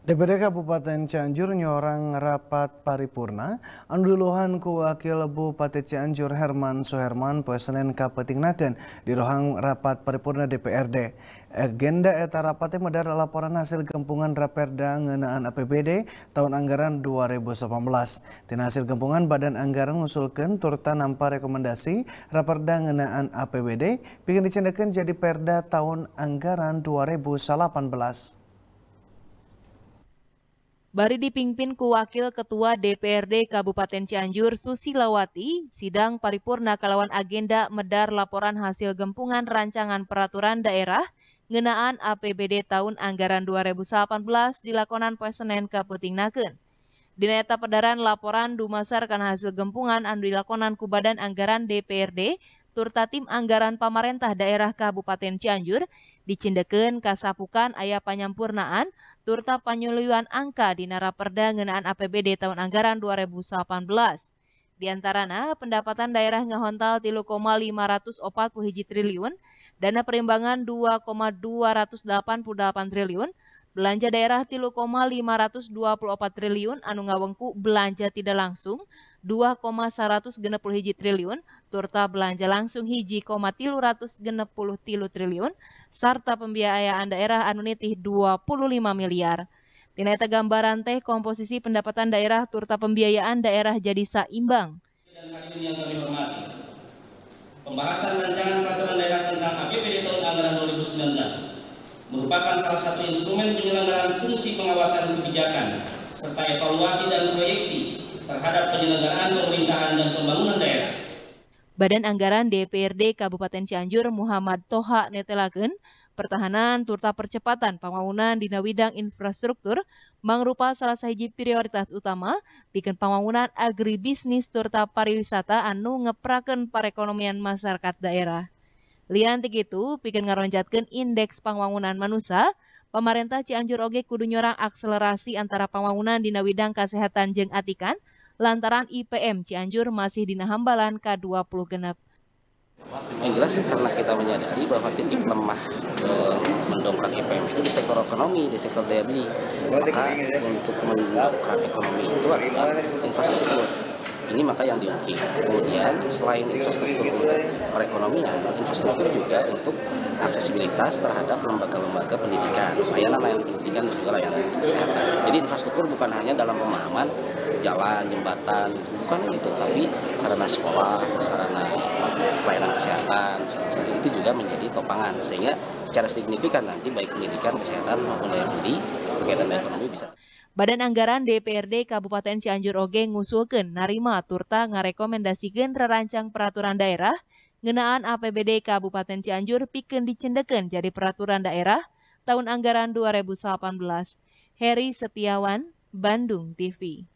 DPD Kabupaten Cianjur nyorang rapat paripurna Anduluhan ku Wakil Bupati Cianjur Herman Soherman poe Senin kapetingnakeun di ruang rapat paripurna DPRD. Agenda eta rapatnya medar laporan hasil gempungan Raperda ngenaan APBD tahun anggaran 2018. Tina hasil gempungan Badan Anggaran mengusulkan turta nampak rekomendasi Raperda ngenaan APBD bikin dicendekin jadi Perda tahun anggaran 2018. Bari dipimpin ku Wakil Ketua DPRD Kabupaten Cianjur Susilawati, sidang paripurna kalawan agenda medar laporan hasil gempungan rancangan peraturan daerah ngenaan APBD tahun anggaran 2018 dilakonan lakonan Pesenen Naken. Dineta pedaran laporan dumasarkan hasil gempungan anu dilakonan ku Badan Anggaran DPRD tim Anggaran Pamarentah Daerah Kabupaten Cianjur dicindekan kasapukan ayah penyempurnaan turta penyuluhan angka di naraperda ngenaan APBD tahun anggaran 2018. Di antaranya pendapatan daerah ngehontal 3,540 triliun, dana perimbangan 2,288 triliun, Belanja daerah 3,524 triliun anu ngawengku belanja tidak langsung 2,160 hiji triliun, turta belanja langsung hiji koma genepuluh tilu triliun, serta pembiayaan daerah anu nitih 25 miliar. Tinaeta gambaran teh komposisi pendapatan daerah turta pembiayaan daerah jadi saimbang. pembahasan rancangan peraturan daerah tentang APBD tahun anggaran 2019 merupakan salah satu instrumen penyelenggaraan fungsi pengawasan kebijakan serta evaluasi dan proyeksi terhadap penyelenggaraan pemerintahan dan pembangunan daerah. Badan Anggaran DPRD Kabupaten Cianjur Muhammad Toha Netelagen, pertahanan turta percepatan pembangunan dina widang infrastruktur mangrupa salah sahiji prioritas utama bikin pembangunan agribisnis turta pariwisata anu ngeprakan perekonomian masyarakat daerah. Liantik itu pikir ngaroncatkeun indeks pangwangunan manusia, pemerintah Cianjur oge kudu nyorang akselerasi antara pangwangunan dina widang kesehatan jeng atikan lantaran IPM Cianjur masih dina hambalan k 20 genep. Yang jelas karena kita menyadari bahwa titik lemah eh, mendongkrak IPM itu di sektor ekonomi, di sektor daya beli. Maka untuk mendongkrak ekonomi itu adalah infrastruktur ini maka yang diuji kemudian selain infrastruktur untuk perekonomian infrastruktur juga untuk aksesibilitas terhadap lembaga-lembaga pendidikan layanan-layanan pendidikan dan juga layanan kesehatan jadi infrastruktur bukan hanya dalam pemahaman jalan, jembatan, bukan itu, tapi sarana sekolah, sarana pelayanan kesehatan, sarana itu juga menjadi topangan sehingga secara signifikan nanti baik pendidikan, kesehatan maupun layanan pendidikan berkaitan dengan ekonomi bisa. Badan Anggaran DPRD Kabupaten Cianjur Oge ngusulkan narima turta ngarekomendasikan rerancang peraturan daerah ngenaan APBD Kabupaten Cianjur piken dicendeken jadi peraturan daerah tahun anggaran 2018. Heri Setiawan, Bandung TV.